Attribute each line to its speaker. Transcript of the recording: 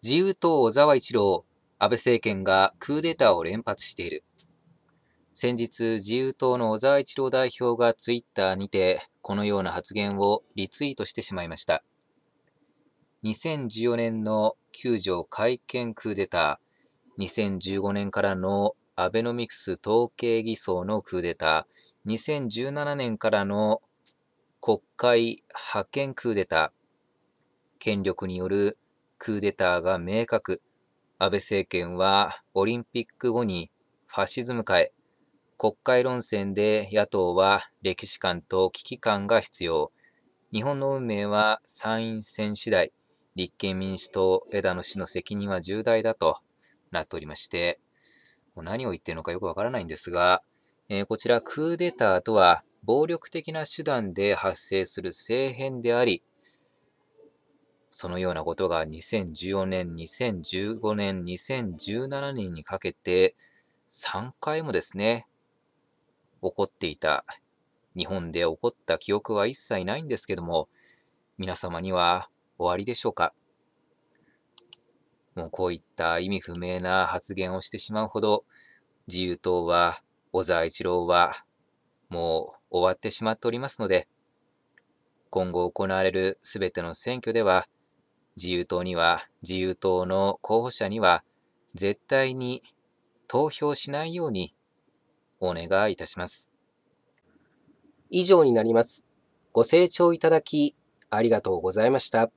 Speaker 1: 自由党小沢一郎、安倍政権がクーデターを連発している。先日、自由党の小沢一郎代表がツイッターにて、このような発言をリツイートしてしまいました。2014年の九条改憲クーデター、2015年からのアベノミクス統計偽装のクーデター、2017年からの国会派遣クーデター、権力によるクーデターが明確。安倍政権はオリンピック後にファシズムへ。国会論戦で野党は歴史観と危機感が必要。日本の運命は参院選次第、立憲民主党枝野氏の責任は重大だとなっておりまして、もう何を言ってるのかよくわからないんですが、えー、こちらクーデターとは暴力的な手段で発生する政変であり、そのようなことが2014年、2015年、2017年にかけて3回もですね、起こっていた、日本で起こった記憶は一切ないんですけども、皆様にはおありでしょうかもうこういった意味不明な発言をしてしまうほど、自由党は、小沢一郎は、もう終わってしまっておりますので、今後行われるすべての選挙では、自由党には、自由党の候補者には、絶対に投票しないようにお願いいたします。以上になります。ご清聴いただき、ありがとうございました。